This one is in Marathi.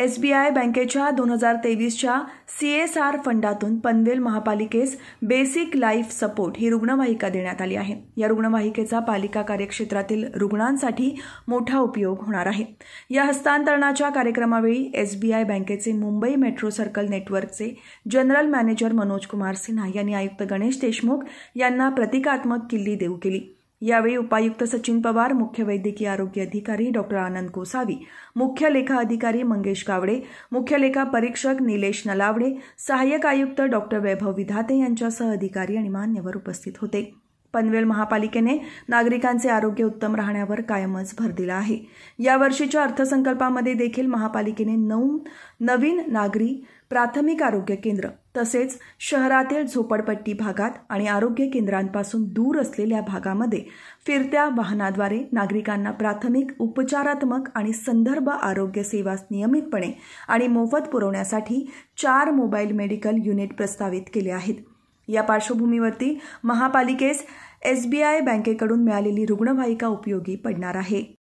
एस बी आय बँकेच्या दोन हजार तेवीसच्या सी एस आर फंडातून पनवेल महापालिकेस बेसिक लाईफ सपोर्ट ही रुग्णवाहिका देण्यात आली आहे या रुग्णवाहिकेचा पालिका कार्यक्षेत्रातील रुग्णांसाठी मोठा उपयोग होणार आहे या हस्तांतरणाच्या कार्यक्रमावेळी एस बी आय बँकेचे मुंबई मेट्रो सर्कल नेटवर्कचे जनरल मॅनेजर मनोज कुमार सिन्हा यांनी आयुक्त गणेश देशमुख यांना प्रतिकात्मक किल्ली देऊ केली यावेळी उपायुक्त सचिन पवार मुख्य वैद्यकीय आरोग्य अधिकारी डॉक्टर आनंद कोसावी मुख्य लेखा अधिकारी मंगेश कावडे मुख्य लेखा परीक्षक निलेश नलावडे सहाय्यक आयुक्त डॉक्टर वैभव विधाते यांच्यासह अधिकारी आणि मान्यवर उपस्थित होते पनवेल महापालिकेने नागरिकांचे आरोग्य उत्तम राहण्यावर कायमच भर दिला आहे यावर्षीच्या अर्थसंकल्पामध्ये देखील महापालिकेने नऊ नवीन नागरी प्राथमिक आरोग्य केंद्र तसेच शहरातील झोपडपट्टी भागात आणि आरोग्य केंद्रांपासून दूर असलेल्या भागामध्ये फिरत्या वाहनाद्वारे नागरिकांना प्राथमिक उपचारात्मक आणि संदर्भ आरोग्य सेवा नियमितपणे आणि मोफत पुरवण्यासाठी चार मोबाईल मेडिकल युनिट प्रस्तावित केले आहेत या पार्श्वभूमीवरती महापालिकेस एसबीआय बँकेकडून मिळालेली रुग्णवाहिका उपयोगी पडणार आहे